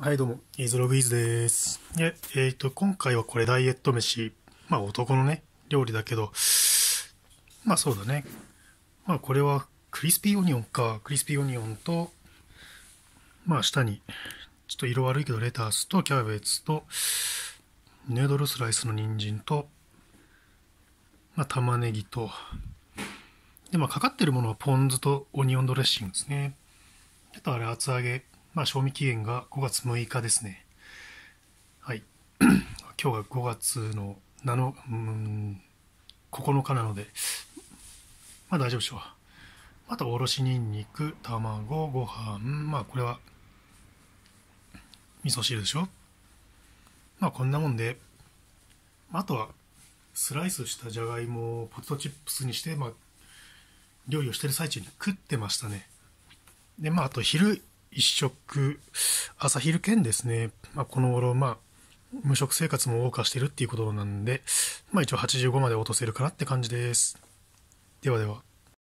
はい、どうも。イズログイズです。えっ、ー、と、今回はこれダイエット飯。まあ男のね、料理だけど、まあそうだね。まあこれはクリスピーオニオンか、クリスピーオニオンと、まあ下に、ちょっと色悪いけどレタスとキャベツと、ヌードルスライスの人参と、まあ玉ねぎと、で、まあかかってるものはポン酢とオニオンドレッシングですね。あとあれ厚揚げ。まあ、賞味期限が5月6日ですね。はい。今日が5月の7、うん、9日なので、まあ大丈夫でしょう。あと、おろしにんにく、卵、ご飯、まあこれは、味噌汁でしょ。まあこんなもんで、あとは、スライスしたじゃがいもをポテトチップスにして、まあ、料理をしてる最中に食ってましたね。で、まああと昼、一食、朝昼兼ですね、まあ、この頃、まあ、無職生活も謳歌してるっていうことなんで、まあ一応85まで落とせるかなって感じです。ではでは。